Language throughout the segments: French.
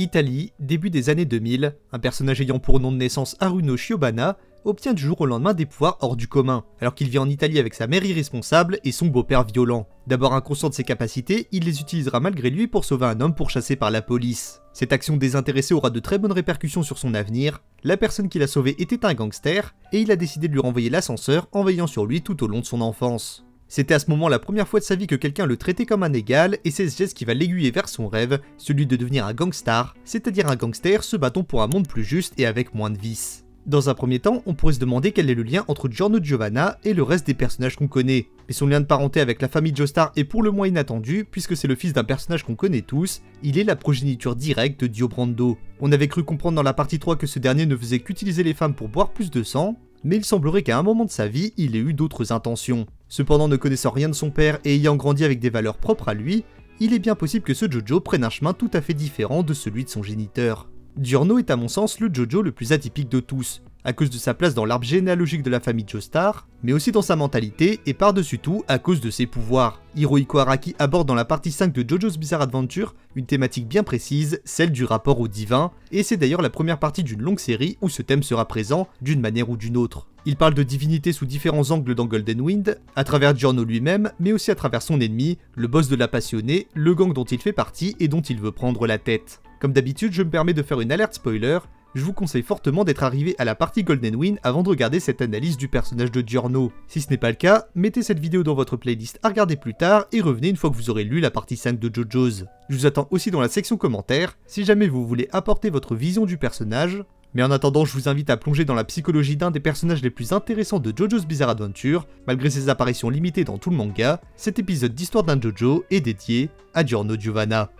Italie, début des années 2000, un personnage ayant pour nom de naissance Aruno Shiobana obtient du jour au lendemain des pouvoirs hors du commun, alors qu'il vit en Italie avec sa mère irresponsable et son beau-père violent. D'abord inconscient de ses capacités, il les utilisera malgré lui pour sauver un homme pourchassé par la police. Cette action désintéressée aura de très bonnes répercussions sur son avenir, la personne qu'il a sauvée était un gangster, et il a décidé de lui renvoyer l'ascenseur en veillant sur lui tout au long de son enfance. C'était à ce moment la première fois de sa vie que quelqu'un le traitait comme un égal, et c'est ce geste qui va l'aiguiller vers son rêve, celui de devenir un gangstar, c'est-à-dire un gangster se battant pour un monde plus juste et avec moins de vices. Dans un premier temps, on pourrait se demander quel est le lien entre Giorno Giovanna et le reste des personnages qu'on connaît. Mais son lien de parenté avec la famille Joestar est pour le moins inattendu, puisque c'est le fils d'un personnage qu'on connaît tous, il est la progéniture directe de Dio Brando. On avait cru comprendre dans la partie 3 que ce dernier ne faisait qu'utiliser les femmes pour boire plus de sang, mais il semblerait qu'à un moment de sa vie, il ait eu d'autres intentions. Cependant, ne connaissant rien de son père et ayant grandi avec des valeurs propres à lui, il est bien possible que ce Jojo prenne un chemin tout à fait différent de celui de son géniteur. Diurno est à mon sens le Jojo le plus atypique de tous, à cause de sa place dans l'arbre généalogique de la famille Joestar, mais aussi dans sa mentalité et par-dessus tout à cause de ses pouvoirs. Hirohiko Araki aborde dans la partie 5 de Jojo's Bizarre Adventure une thématique bien précise, celle du rapport au divin, et c'est d'ailleurs la première partie d'une longue série où ce thème sera présent d'une manière ou d'une autre. Il parle de divinité sous différents angles dans Golden Wind, à travers Giorno lui-même, mais aussi à travers son ennemi, le boss de la passionnée, le gang dont il fait partie et dont il veut prendre la tête. Comme d'habitude, je me permets de faire une alerte spoiler, je vous conseille fortement d'être arrivé à la partie Golden Wind avant de regarder cette analyse du personnage de Giorno. Si ce n'est pas le cas, mettez cette vidéo dans votre playlist à regarder plus tard et revenez une fois que vous aurez lu la partie 5 de JoJo's. Je vous attends aussi dans la section commentaires si jamais vous voulez apporter votre vision du personnage, mais en attendant, je vous invite à plonger dans la psychologie d'un des personnages les plus intéressants de JoJo's Bizarre Adventure. Malgré ses apparitions limitées dans tout le manga, cet épisode d'Histoire d'un JoJo est dédié à Giorno Giovanna.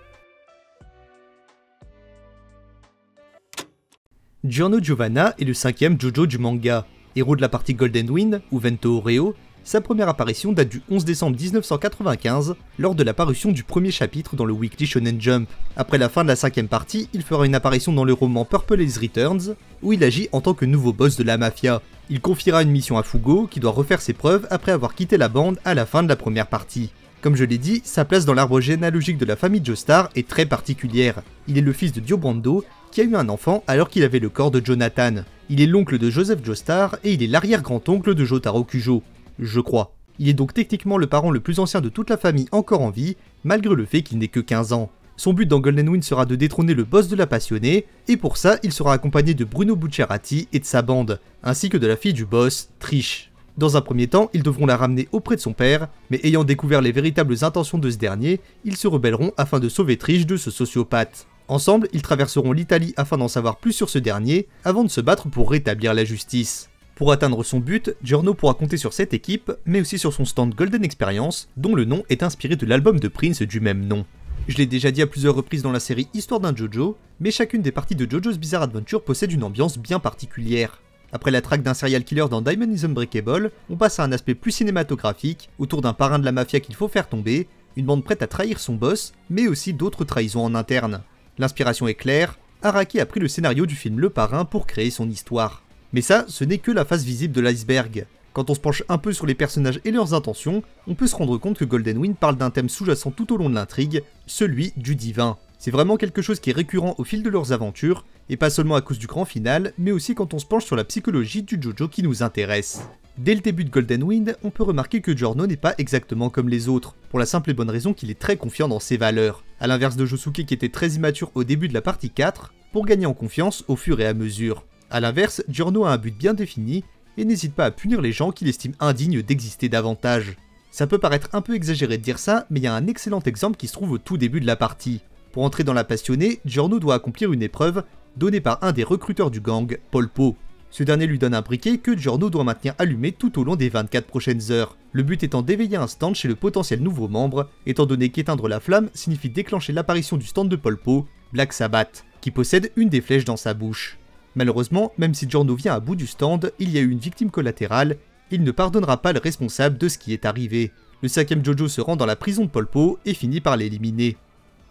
Giorno Giovanna est le cinquième JoJo du manga. Héros de la partie Golden Wind, ou Vento Oreo, sa première apparition date du 11 décembre 1995, lors de la parution du premier chapitre dans le Weekly Shonen Jump. Après la fin de la cinquième partie, il fera une apparition dans le roman Purple Is Returns, où il agit en tant que nouveau boss de la mafia. Il confiera une mission à Fugo, qui doit refaire ses preuves après avoir quitté la bande à la fin de la première partie. Comme je l'ai dit, sa place dans l'arbre généalogique de la famille Joestar est très particulière. Il est le fils de Dio Brando qui a eu un enfant alors qu'il avait le corps de Jonathan. Il est l'oncle de Joseph Joestar et il est l'arrière-grand-oncle de Jotaro Kujo je crois. Il est donc techniquement le parent le plus ancien de toute la famille encore en vie, malgré le fait qu'il n'ait que 15 ans. Son but dans Golden Wind sera de détrôner le boss de la passionnée, et pour ça, il sera accompagné de Bruno Bucciarati et de sa bande, ainsi que de la fille du boss, Trish. Dans un premier temps, ils devront la ramener auprès de son père, mais ayant découvert les véritables intentions de ce dernier, ils se rebelleront afin de sauver Trish de ce sociopathe. Ensemble, ils traverseront l'Italie afin d'en savoir plus sur ce dernier, avant de se battre pour rétablir la justice. Pour atteindre son but, Giorno pourra compter sur cette équipe, mais aussi sur son stand Golden Experience, dont le nom est inspiré de l'album de Prince du même nom. Je l'ai déjà dit à plusieurs reprises dans la série Histoire d'un Jojo, mais chacune des parties de Jojo's Bizarre Adventure possède une ambiance bien particulière. Après la traque d'un serial killer dans Diamond is Unbreakable, on passe à un aspect plus cinématographique, autour d'un parrain de la mafia qu'il faut faire tomber, une bande prête à trahir son boss, mais aussi d'autres trahisons en interne. L'inspiration est claire, Araki a pris le scénario du film Le Parrain pour créer son histoire. Mais ça, ce n'est que la face visible de l'iceberg. Quand on se penche un peu sur les personnages et leurs intentions, on peut se rendre compte que Golden Wind parle d'un thème sous-jacent tout au long de l'intrigue, celui du divin. C'est vraiment quelque chose qui est récurrent au fil de leurs aventures, et pas seulement à cause du grand final, mais aussi quand on se penche sur la psychologie du Jojo qui nous intéresse. Dès le début de Golden Wind, on peut remarquer que Giorno n'est pas exactement comme les autres, pour la simple et bonne raison qu'il est très confiant dans ses valeurs. à l'inverse de Josuke qui était très immature au début de la partie 4, pour gagner en confiance au fur et à mesure. A l'inverse, Giorno a un but bien défini et n'hésite pas à punir les gens qu'il estime indignes d'exister davantage. Ça peut paraître un peu exagéré de dire ça, mais il y a un excellent exemple qui se trouve au tout début de la partie. Pour entrer dans la passionnée, Giorno doit accomplir une épreuve donnée par un des recruteurs du gang, Polpo. Ce dernier lui donne un briquet que Giorno doit maintenir allumé tout au long des 24 prochaines heures, le but étant d'éveiller un stand chez le potentiel nouveau membre, étant donné qu'éteindre la flamme signifie déclencher l'apparition du stand de Polpo, Black Sabbath, qui possède une des flèches dans sa bouche. Malheureusement, même si Giorno vient à bout du stand, il y a eu une victime collatérale, il ne pardonnera pas le responsable de ce qui est arrivé. Le cinquième Jojo se rend dans la prison de Polpo et finit par l'éliminer.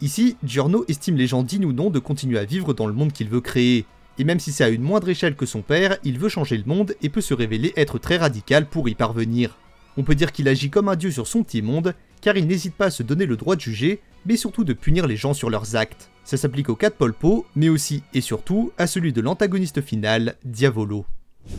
Ici, Giorno estime les gens dignes ou non de continuer à vivre dans le monde qu'il veut créer, et même si c'est à une moindre échelle que son père, il veut changer le monde et peut se révéler être très radical pour y parvenir. On peut dire qu'il agit comme un dieu sur son petit monde, car il n'hésite pas à se donner le droit de juger, mais surtout de punir les gens sur leurs actes. Ça s'applique au cas de Paul Po, mais aussi et surtout à celui de l'antagoniste final, Diavolo.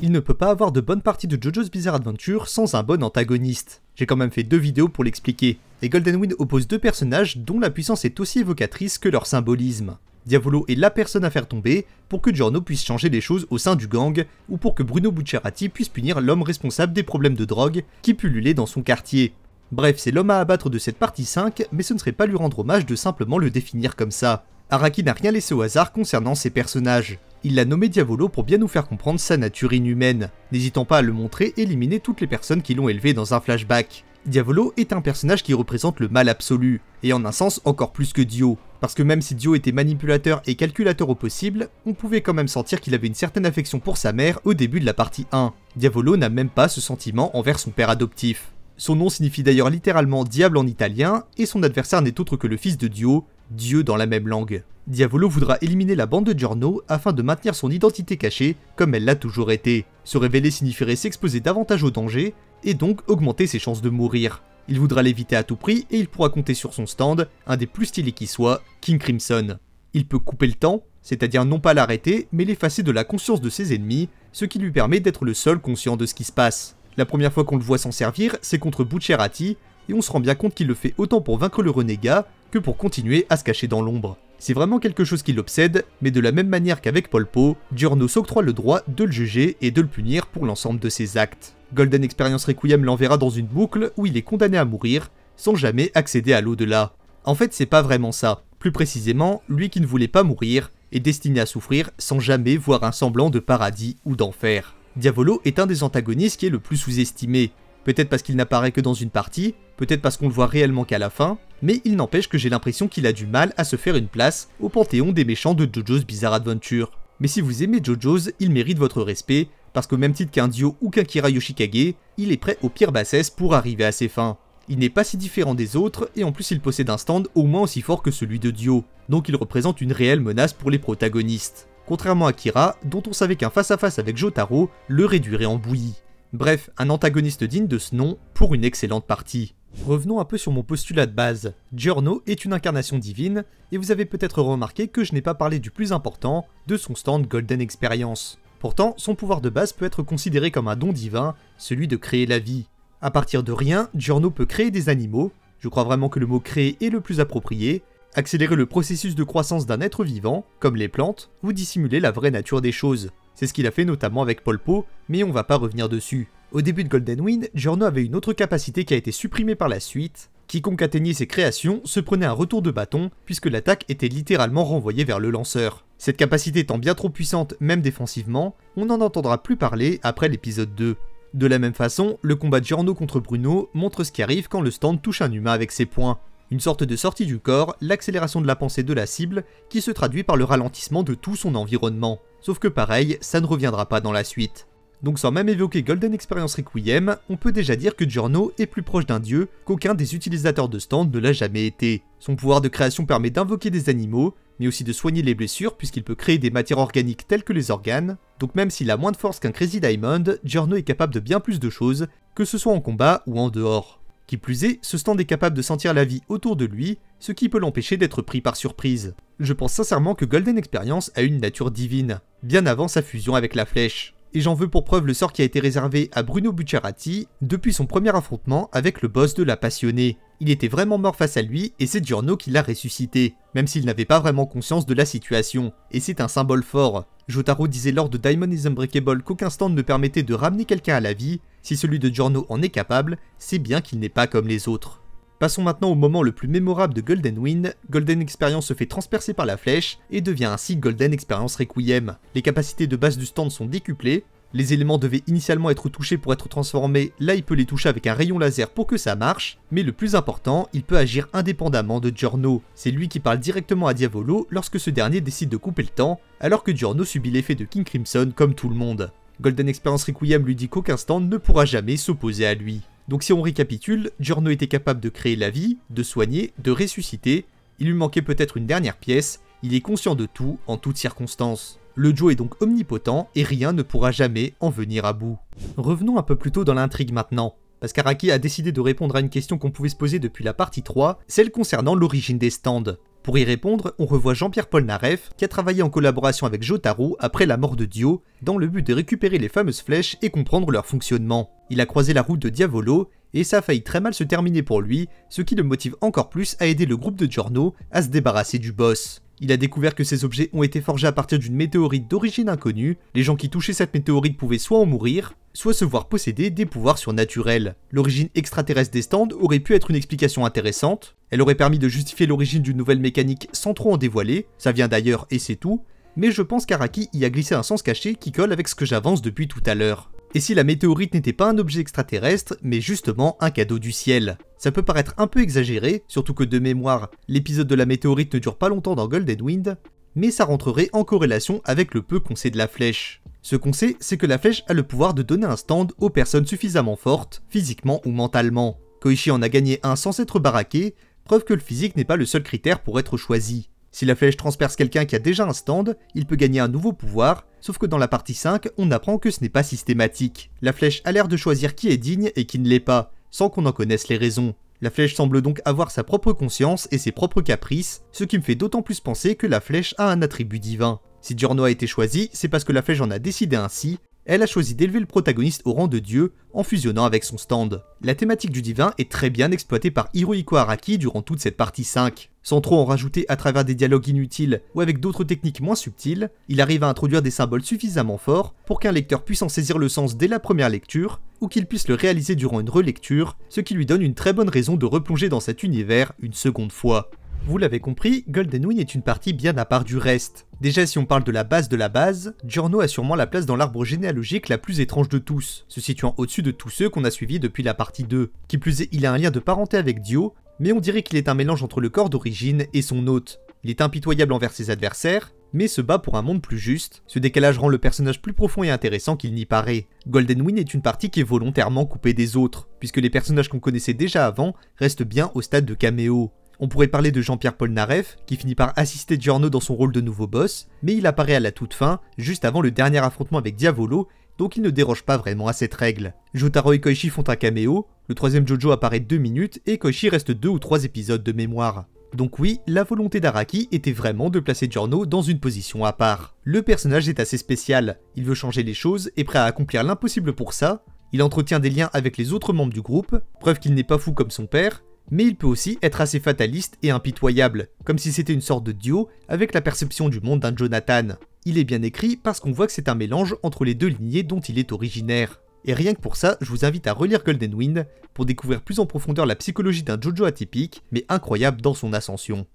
Il ne peut pas avoir de bonne partie de JoJo's Bizarre Adventure sans un bon antagoniste. J'ai quand même fait deux vidéos pour l'expliquer, et Golden Wind oppose deux personnages dont la puissance est aussi évocatrice que leur symbolisme. Diavolo est la personne à faire tomber pour que Giorno puisse changer les choses au sein du gang ou pour que Bruno Bucciarati puisse punir l'homme responsable des problèmes de drogue qui pullulait dans son quartier. Bref, c'est l'homme à abattre de cette partie 5, mais ce ne serait pas lui rendre hommage de simplement le définir comme ça. Araki n'a rien laissé au hasard concernant ses personnages. Il l'a nommé Diavolo pour bien nous faire comprendre sa nature inhumaine, n'hésitant pas à le montrer et éliminer toutes les personnes qui l'ont élevé dans un flashback. Diavolo est un personnage qui représente le mal absolu, et en un sens encore plus que Dio, parce que même si Dio était manipulateur et calculateur au possible, on pouvait quand même sentir qu'il avait une certaine affection pour sa mère au début de la partie 1. Diavolo n'a même pas ce sentiment envers son père adoptif. Son nom signifie d'ailleurs littéralement diable en italien, et son adversaire n'est autre que le fils de Dio, Dieu dans la même langue. Diavolo voudra éliminer la bande de Giorno afin de maintenir son identité cachée comme elle l'a toujours été. Se révéler signifierait s'exposer davantage au danger, et donc augmenter ses chances de mourir. Il voudra l'éviter à tout prix et il pourra compter sur son stand, un des plus stylés qui soit, King Crimson. Il peut couper le temps, c'est-à-dire non pas l'arrêter, mais l'effacer de la conscience de ses ennemis, ce qui lui permet d'être le seul conscient de ce qui se passe. La première fois qu'on le voit s'en servir, c'est contre Bucciarati, et on se rend bien compte qu'il le fait autant pour vaincre le renégat que pour continuer à se cacher dans l'ombre. C'est vraiment quelque chose qui l'obsède, mais de la même manière qu'avec Polpo, Giorno s'octroie le droit de le juger et de le punir pour l'ensemble de ses actes. Golden Experience Requiem l'enverra dans une boucle où il est condamné à mourir, sans jamais accéder à l'au-delà. En fait, c'est pas vraiment ça. Plus précisément, lui qui ne voulait pas mourir est destiné à souffrir sans jamais voir un semblant de paradis ou d'enfer. Diavolo est un des antagonistes qui est le plus sous-estimé. Peut-être parce qu'il n'apparaît que dans une partie, peut-être parce qu'on le voit réellement qu'à la fin, mais il n'empêche que j'ai l'impression qu'il a du mal à se faire une place au panthéon des méchants de Jojo's Bizarre Adventure. Mais si vous aimez Jojo's, il mérite votre respect, parce qu'au même titre qu'un Dio ou qu'un Kira Yoshikage, il est prêt au pire bassesse pour arriver à ses fins. Il n'est pas si différent des autres, et en plus il possède un stand au moins aussi fort que celui de Dio, donc il représente une réelle menace pour les protagonistes contrairement à Kira, dont on savait qu'un face-à-face avec Jotaro le réduirait en bouillie. Bref, un antagoniste digne de ce nom pour une excellente partie. Revenons un peu sur mon postulat de base. Giorno est une incarnation divine, et vous avez peut-être remarqué que je n'ai pas parlé du plus important, de son stand Golden Experience. Pourtant, son pouvoir de base peut être considéré comme un don divin, celui de créer la vie. À partir de rien, Giorno peut créer des animaux, je crois vraiment que le mot créer est le plus approprié, accélérer le processus de croissance d'un être vivant, comme les plantes, ou dissimuler la vraie nature des choses. C'est ce qu'il a fait notamment avec Polpo, mais on va pas revenir dessus. Au début de Golden Wind, Giorno avait une autre capacité qui a été supprimée par la suite. Quiconque atteignait ses créations se prenait un retour de bâton, puisque l'attaque était littéralement renvoyée vers le lanceur. Cette capacité étant bien trop puissante, même défensivement, on n'en entendra plus parler après l'épisode 2. De la même façon, le combat de Giorno contre Bruno montre ce qui arrive quand le stand touche un humain avec ses poings une sorte de sortie du corps, l'accélération de la pensée de la cible, qui se traduit par le ralentissement de tout son environnement. Sauf que pareil, ça ne reviendra pas dans la suite. Donc sans même évoquer Golden Experience Requiem, on peut déjà dire que Giorno est plus proche d'un dieu qu'aucun des utilisateurs de stand ne l'a jamais été. Son pouvoir de création permet d'invoquer des animaux, mais aussi de soigner les blessures puisqu'il peut créer des matières organiques telles que les organes, donc même s'il a moins de force qu'un Crazy Diamond, Giorno est capable de bien plus de choses, que ce soit en combat ou en dehors. Qui plus est, ce stand est capable de sentir la vie autour de lui, ce qui peut l'empêcher d'être pris par surprise. Je pense sincèrement que Golden Experience a une nature divine, bien avant sa fusion avec la flèche. Et j'en veux pour preuve le sort qui a été réservé à Bruno Bucciarati depuis son premier affrontement avec le boss de la passionnée. Il était vraiment mort face à lui et c'est Giorno qui l'a ressuscité, même s'il n'avait pas vraiment conscience de la situation, et c'est un symbole fort. Jotaro disait lors de Diamond is Unbreakable qu'aucun stand ne permettait de ramener quelqu'un à la vie, si celui de Giorno en est capable, c'est bien qu'il n'est pas comme les autres. Passons maintenant au moment le plus mémorable de Golden Wind, Golden Experience se fait transpercer par la flèche et devient ainsi Golden Experience Requiem. Les capacités de base du stand sont décuplées, les éléments devaient initialement être touchés pour être transformés, là il peut les toucher avec un rayon laser pour que ça marche, mais le plus important, il peut agir indépendamment de Giorno. C'est lui qui parle directement à Diavolo lorsque ce dernier décide de couper le temps, alors que Giorno subit l'effet de King Crimson comme tout le monde. Golden Experience Requiem lui dit qu'aucun stand ne pourra jamais s'opposer à lui. Donc si on récapitule, Giorno était capable de créer la vie, de soigner, de ressusciter, il lui manquait peut-être une dernière pièce, il est conscient de tout, en toutes circonstances. Le Joe est donc omnipotent et rien ne pourra jamais en venir à bout. Revenons un peu plus tôt dans l'intrigue maintenant. Parce qu'Araki a décidé de répondre à une question qu'on pouvait se poser depuis la partie 3, celle concernant l'origine des stands. Pour y répondre, on revoit Jean-Pierre Paul Polnareff, qui a travaillé en collaboration avec Jotaro après la mort de Dio, dans le but de récupérer les fameuses flèches et comprendre leur fonctionnement. Il a croisé la route de Diavolo et ça a failli très mal se terminer pour lui, ce qui le motive encore plus à aider le groupe de Giorno à se débarrasser du boss. Il a découvert que ces objets ont été forgés à partir d'une météorite d'origine inconnue, les gens qui touchaient cette météorite pouvaient soit en mourir, soit se voir posséder des pouvoirs surnaturels. L'origine extraterrestre des stands aurait pu être une explication intéressante, elle aurait permis de justifier l'origine d'une nouvelle mécanique sans trop en dévoiler, ça vient d'ailleurs et c'est tout, mais je pense qu'Araki y a glissé un sens caché qui colle avec ce que j'avance depuis tout à l'heure. Et si la météorite n'était pas un objet extraterrestre, mais justement un cadeau du ciel Ça peut paraître un peu exagéré, surtout que de mémoire, l'épisode de la météorite ne dure pas longtemps dans Golden Wind, mais ça rentrerait en corrélation avec le peu qu'on sait de la flèche. Ce qu'on sait, c'est que la flèche a le pouvoir de donner un stand aux personnes suffisamment fortes, physiquement ou mentalement. Koichi en a gagné un sans s'être baraqué, preuve que le physique n'est pas le seul critère pour être choisi. Si la flèche transperce quelqu'un qui a déjà un stand, il peut gagner un nouveau pouvoir, sauf que dans la partie 5, on apprend que ce n'est pas systématique. La flèche a l'air de choisir qui est digne et qui ne l'est pas, sans qu'on en connaisse les raisons. La flèche semble donc avoir sa propre conscience et ses propres caprices, ce qui me fait d'autant plus penser que la flèche a un attribut divin. Si Diorno a été choisi, c'est parce que la flèche en a décidé ainsi, elle a choisi d'élever le protagoniste au rang de dieu en fusionnant avec son stand. La thématique du divin est très bien exploitée par Hirohiko Araki durant toute cette partie 5. Sans trop en rajouter à travers des dialogues inutiles ou avec d'autres techniques moins subtiles, il arrive à introduire des symboles suffisamment forts pour qu'un lecteur puisse en saisir le sens dès la première lecture ou qu'il puisse le réaliser durant une relecture, ce qui lui donne une très bonne raison de replonger dans cet univers une seconde fois. Vous l'avez compris, Golden Wing est une partie bien à part du reste. Déjà si on parle de la base de la base, Giorno a sûrement la place dans l'arbre généalogique la plus étrange de tous, se situant au-dessus de tous ceux qu'on a suivis depuis la partie 2. Qui plus est, il a un lien de parenté avec Dio, mais on dirait qu'il est un mélange entre le corps d'origine et son hôte. Il est impitoyable envers ses adversaires, mais se bat pour un monde plus juste. Ce décalage rend le personnage plus profond et intéressant qu'il n'y paraît. Golden Wind est une partie qui est volontairement coupée des autres, puisque les personnages qu'on connaissait déjà avant restent bien au stade de caméo. On pourrait parler de Jean-Pierre Paul Polnareff, qui finit par assister Giorno dans son rôle de nouveau boss, mais il apparaît à la toute fin, juste avant le dernier affrontement avec Diavolo, donc il ne déroge pas vraiment à cette règle. Jotaro et Koichi font un caméo, le troisième Jojo apparaît 2 minutes et Koichi reste 2 ou 3 épisodes de mémoire. Donc oui, la volonté d'Araki était vraiment de placer Giorno dans une position à part. Le personnage est assez spécial, il veut changer les choses et prêt à accomplir l'impossible pour ça, il entretient des liens avec les autres membres du groupe, preuve qu'il n'est pas fou comme son père, mais il peut aussi être assez fataliste et impitoyable, comme si c'était une sorte de duo avec la perception du monde d'un Jonathan. Il est bien écrit parce qu'on voit que c'est un mélange entre les deux lignées dont il est originaire. Et rien que pour ça, je vous invite à relire Golden Wind pour découvrir plus en profondeur la psychologie d'un Jojo atypique, mais incroyable dans son ascension.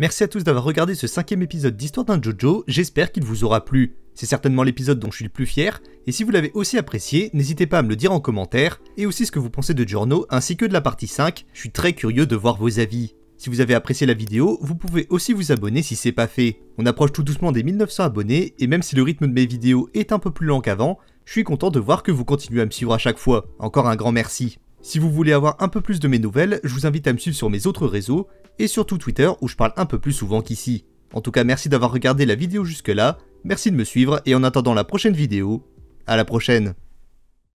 Merci à tous d'avoir regardé ce cinquième épisode d'Histoire d'un Jojo, j'espère qu'il vous aura plu. C'est certainement l'épisode dont je suis le plus fier, et si vous l'avez aussi apprécié, n'hésitez pas à me le dire en commentaire, et aussi ce que vous pensez de Giorno ainsi que de la partie 5, je suis très curieux de voir vos avis. Si vous avez apprécié la vidéo, vous pouvez aussi vous abonner si c'est pas fait. On approche tout doucement des 1900 abonnés, et même si le rythme de mes vidéos est un peu plus lent qu'avant, je suis content de voir que vous continuez à me suivre à chaque fois. Encore un grand merci. Si vous voulez avoir un peu plus de mes nouvelles, je vous invite à me suivre sur mes autres réseaux, et surtout Twitter où je parle un peu plus souvent qu'ici. En tout cas, merci d'avoir regardé la vidéo jusque-là, merci de me suivre et en attendant la prochaine vidéo, à la prochaine